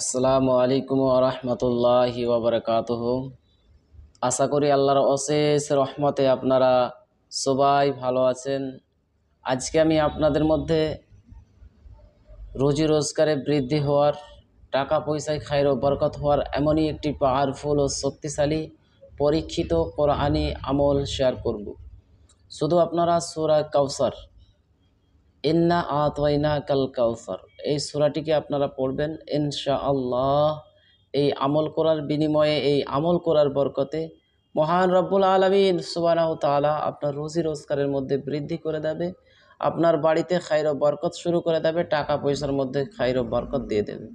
আসসালামু আলাইকুম আরহামতুল্লাহি ওবরাকাত আশা করি আল্লাহর অশেষ রহমতে আপনারা সবাই ভালো আছেন আজকে আমি আপনাদের মধ্যে রোজি রোজগারে বৃদ্ধি হওয়ার টাকা পয়সায় খায়ের বরকত হওয়ার এমনই একটি পাওয়ারফুল ও শক্তিশালী পরীক্ষিত কোরআনি আমল শেয়ার করব শুধু আপনারা সুরা কাউসার ইন্না আতয়না কাল কাউসার এই সুরাটিকে আপনারা পড়বেন ইনশা আল্লাহ এই আমল করার বিনিময়ে এই আমল করার বরকতে মহান রব্বুল আলমিন সুবানাহ তালা আপনার রুজি রোজগারের মধ্যে বৃদ্ধি করে দেবে আপনার বাড়িতে খাইর বরকত শুরু করে দেবে টাকা পয়সার মধ্যে খাইর বরকত দিয়ে দেবে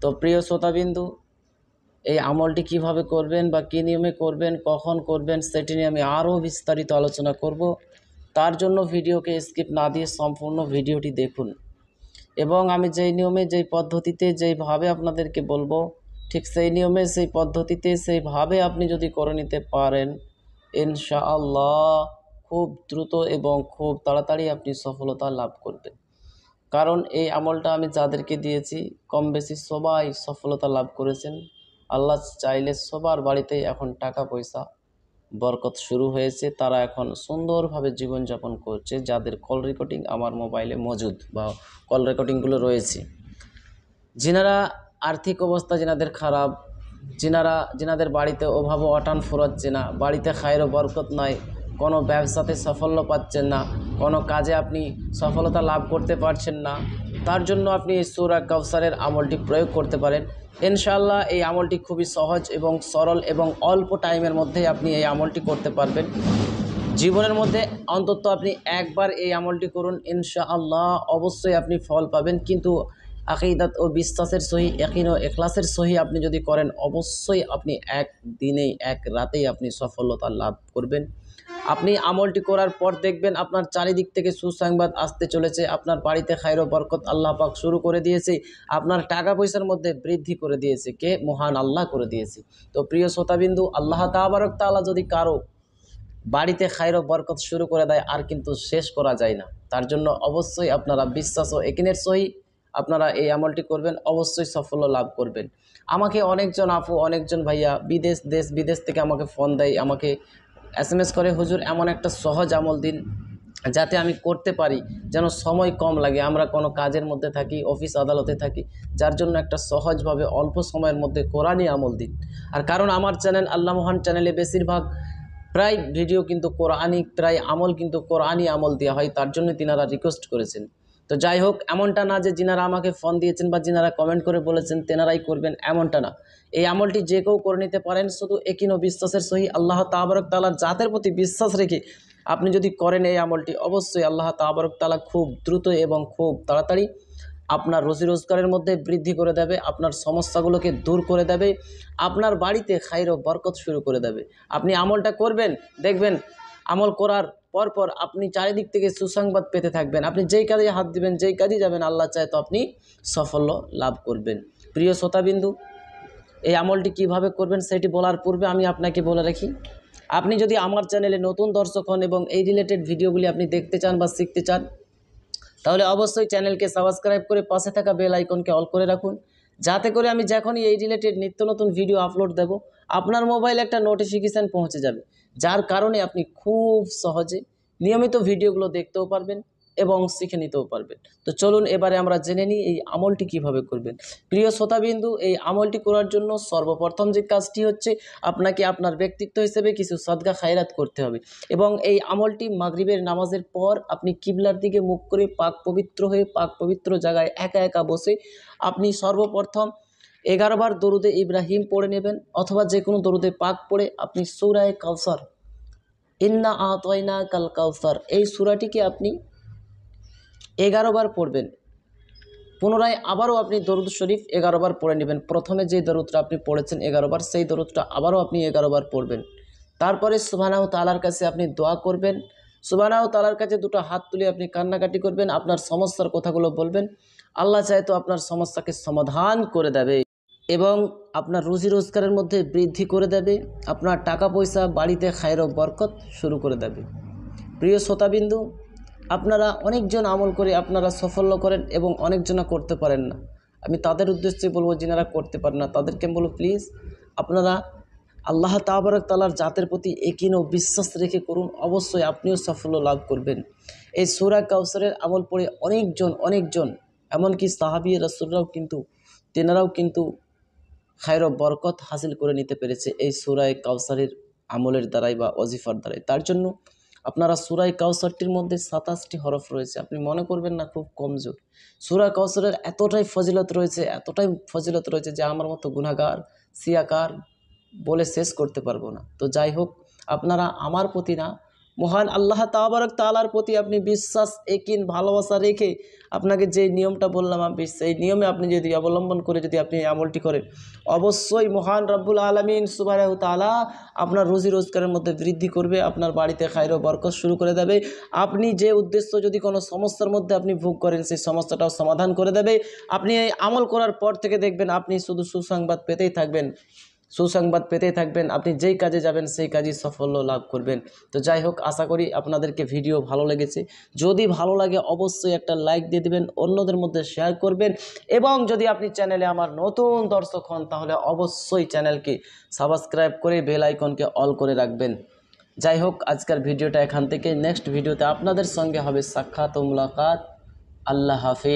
তো প্রিয় শ্রোতাবিন্দু এই আমলটি কিভাবে করবেন বা কী নিয়মে করবেন কখন করবেন সেটি নিয়ে আমি আরও বিস্তারিত আলোচনা করব তার জন্য ভিডিওকে স্কিপ না দিয়ে সম্পূর্ণ ভিডিওটি দেখুন এবং আমি যেই নিয়মে যেই পদ্ধতিতে যেইভাবে আপনাদেরকে বলবো ঠিক সেই নিয়মে সেই পদ্ধতিতে সেইভাবে আপনি যদি করে নিতে পারেন ইনশাআল্লাহ খুব দ্রুত এবং খুব তাড়াতাড়ি আপনি সফলতা লাভ করবেন কারণ এই আমলটা আমি যাদেরকে দিয়েছি কম বেশি সবাই সফলতা লাভ করেছেন আল্লাহ চাইলে সবার বাড়িতেই এখন টাকা পয়সা বরকত শুরু হয়েছে তারা এখন সুন্দরভাবে জীবনযাপন করছে যাদের কল রেকর্ডিং আমার মোবাইলে মজুদ বা কল রেকর্ডিংগুলো রয়েছে যেনারা আর্থিক অবস্থা যেনাদের খারাপ যেনারা যেনাদের বাড়িতে অভাব অটান ফুরাচ্ছে না বাড়িতে খায়েরও বরকত নাই কোনো ব্যবসাতে সাফল্য পাচ্ছেন না কোনো কাজে আপনি সফলতা লাভ করতে পারছেন না তার জন্য আপনি এই সুরা কাউসারের আমলটি প্রয়োগ করতে পারেন ইনশাল্লাহ এই আমলটি খুবই সহজ এবং সরল এবং অল্প টাইমের মধ্যেই আপনি এই আমলটি করতে পারবেন জীবনের মধ্যে অন্তত আপনি একবার এই আমলটি করুন ইনশাআল্লাহ অবশ্যই আপনি ফল পাবেন কিন্তু আকিদাত ও বিশ্বাসের সহি একিন ও এখলাসের সহি আপনি যদি করেন অবশ্যই আপনি এক দিনেই এক রাতেই আপনি সফলতা লাভ করবেন আপনি আমলটি করার পর দেখবেন আপনার চারিদিক থেকে সুসংবাদ আসতে চলেছে আপনার বাড়িতে খায়র বরকত আল্লাহ পাক শুরু করে দিয়েছে আপনার টাকা পয়সার মধ্যে বৃদ্ধি করে দিয়েছে কে মহান আল্লাহ করে দিয়েছে তো প্রিয় শ্রোতাবিন্দু আল্লাহ তাবারক তাআলা যদি কারো বাড়িতে খায়র বরকত শুরু করে দেয় আর কিন্তু শেষ করা যায় না তার জন্য অবশ্যই আপনারা বিশ্বাস ও একিনের সহি আপনারা এই আমলটি করবেন অবশ্যই সাফল্য লাভ করবেন আমাকে অনেকজন আফু অনেকজন ভাইয়া বিদেশ দেশ বিদেশ থেকে আমাকে ফোন দেয় আমাকে এস করে হুজুর এমন একটা সহজ আমল দিন যাতে আমি করতে পারি যেন সময় কম লাগে আমরা কোনো কাজের মধ্যে থাকি অফিস আদালতে থাকি যার জন্য একটা সহজভাবে অল্প সময়ের মধ্যে কোরআনই আমল দিন আর কারণ আমার চ্যানেল আল্লাহ মহান চ্যানেলে বেশিরভাগ প্রায় ভিডিও কিন্তু কোরআনই প্রায় আমল কিন্তু কোরআনই আমল দেওয়া হয় তার জন্য তিনারা রিকোয়েস্ট করেছেন তো যাই হোক এমনটা না যে যিনারা আমাকে ফোন দিয়েছেন বা যিনারা কমেন্ট করে বলেছেন তেনারাই করবেন এমনটা না এই আমলটি যে কেউ করে নিতে পারেন শুধু একই বিশ্বাসের সহি আল্লাহ তাবারক তালার জাতের প্রতি বিশ্বাস রেখে আপনি যদি করেন এই আমলটি অবশ্যই আল্লাহ তাবারক তালা খুব দ্রুত এবং খুব তাড়াতাড়ি আপনার রোজি রোজগারের মধ্যে বৃদ্ধি করে দেবে আপনার সমস্যাগুলোকে দূর করে দেবে আপনার বাড়িতে খাইর ও বরকত শুরু করে দেবে আপনি আমলটা করবেন দেখবেন আমল করার পরপর আপনি চারিদিক থেকে সুসংবাদ পেতে থাকবেন আপনি যেই কাজে হাত দিবেন যেই কাজে যাবেন আল্লাহ চায় তো আপনি সাফল্য লাভ করবেন প্রিয় শ্রোতাবিন্দু এই আমলটি কিভাবে করবেন সেটি বলার পূর্বে আমি আপনাকে বলে রাখি আপনি যদি আমার চ্যানেলে নতুন দর্শক হন এবং এই রিলেটেড ভিডিওগুলি আপনি দেখতে চান বা শিখতে চান তাহলে অবশ্যই চ্যানেলকে সাবস্ক্রাইব করে পাশে থাকা বেল আইকনকে অল করে রাখুন যাতে করে আমি যখনই এই রিলেটেড নিত্য নতুন ভিডিও আপলোড দেব আপনার মোবাইলে একটা নোটিফিকেশান পৌঁছে যাবে যার কারণে আপনি খুব সহজে নিয়মিত ভিডিওগুলো দেখতেও পারবেন এবং শিখে নিতেও পারবেন তো চলুন এবারে আমরা জেনে নিই এই আমলটি কিভাবে করবেন প্রিয় শ্রোতাবিন্দু এই আমলটি করার জন্য সর্বপ্রথম যে কাজটি হচ্ছে আপনাকে আপনার ব্যক্তিত্ব হিসেবে কিছু সদগা খায়রাত করতে হবে এবং এই আমলটি মাগরিবের নামাজের পর আপনি কিবলার দিকে মুখ করে পাক পবিত্র হয়ে পাক পবিত্র জায়গায় একা একা বসে আপনি সর্বপ্রথম এগারোবার দরুদে ইব্রাহিম পড়ে নেবেন অথবা যে কোনো দরুদে পাক পড়ে আপনি সুরায় কাউসার ইন্না আতয়না কাল কাউসার এই সুরাটিকে আপনি এগারো বার পড়বেন পুনরায় আবারও আপনি দরুদ শরীফ এগারো বার পড়ে নেবেন প্রথমে যে দরুদটা আপনি পড়েছেন এগারো বার সেই দরুদটা আবারও আপনি এগারো বার পড়বেন তারপরে সুবানাহ তালার কাছে আপনি দোয়া করবেন সুবানাহ তালার কাছে দুটো হাত তুলে আপনি কান্নাকাটি করবেন আপনার সমস্যার কথাগুলো বলবেন আল্লাহ চায় তো আপনার সমস্যাকে সমাধান করে দেবে এবং আপনার রুজি রোজগারের মধ্যে বৃদ্ধি করে দেবে আপনার টাকা পয়সা বাড়িতে খায়ের বরকত শুরু করে দেবে প্রিয় শ্রোতাবিন্দু আপনারা অনেকজন আমল করে আপনারা সফল করেন এবং অনেকজনা করতে পারেন না আমি তাদের উদ্দেশ্যে বলবো যিনারা করতে পারেন না তাদেরকে আমি বলবো প্লিজ আপনারা আল্লাহ তাবারক তালার জাতের প্রতি একই ও বিশ্বাস রেখে করুন অবশ্যই আপনিও সাফল্য লাভ করবেন এই সুরা কাউসারের আমল পড়ে অনেকজন অনেকজন এমনকি সাহাবি রাসুলরাও কিন্তু তেনারাও কিন্তু খায়ের বরকত হাসিল করে নিতে পেরেছে এই সুরায় কাউসারের আমলের দ্বারাই বা অজিফার দ্বারাই তার জন্য আপনারা সুরাই কাউসারটির মধ্যে সাতাশটি হরফ রয়েছে আপনি মনে করবেন না খুব কমজোর সুরা কাউসারের এতটাই ফজিলত রয়েছে এতটাই ফজিলত রয়েছে যে আমার মতো গুণাগার সিয়াকার বলে শেষ করতে পারবো না তো যাই হোক আপনারা আমার প্রতি না মহান আল্লাহ তাবারক তালার প্রতি আপনি বিশ্বাস একিন ভালোবাসা রেখে আপনাকে যে নিয়মটা বললাম আপনি সেই নিয়মে আপনি যদি অবলম্বন করে যদি আপনি আমলটি করেন অবশ্যই মহান রব্বুল আলমিন সুবাহ তালা আপনার রুজি রোজগারের মধ্যে বৃদ্ধি করবে আপনার বাড়িতে খাইরো বরকত শুরু করে দেবে আপনি যে উদ্দেশ্য যদি কোনো সমস্যার মধ্যে আপনি ভোগ করেন সেই সমস্যাটাও সমাধান করে দেবে আপনি এই আমল করার পর থেকে দেখবেন আপনি শুধু সুসংবাদ পেতেই থাকবেন সুসংবাদ পেতেই থাকবেন আপনি যেই কাজে যাবেন সেই কাজই সাফল্য লাভ করবেন তো যাই হোক আশা করি আপনাদেরকে ভিডিও ভালো লেগেছে যদি ভালো লাগে অবশ্যই একটা লাইক দিয়ে দেবেন অন্যদের মধ্যে শেয়ার করবেন এবং যদি আপনি চ্যানেলে আমার নতুন দর্শক হন তাহলে অবশ্যই চ্যানেলকে সাবস্ক্রাইব করে বেল আইকনকে অল করে রাখবেন যাই হোক আজকের ভিডিওটা এখান থেকে নেক্সট ভিডিওতে আপনাদের সঙ্গে হবে সাক্ষাৎ ও মুলাকাত আল্লাহ হাফিজ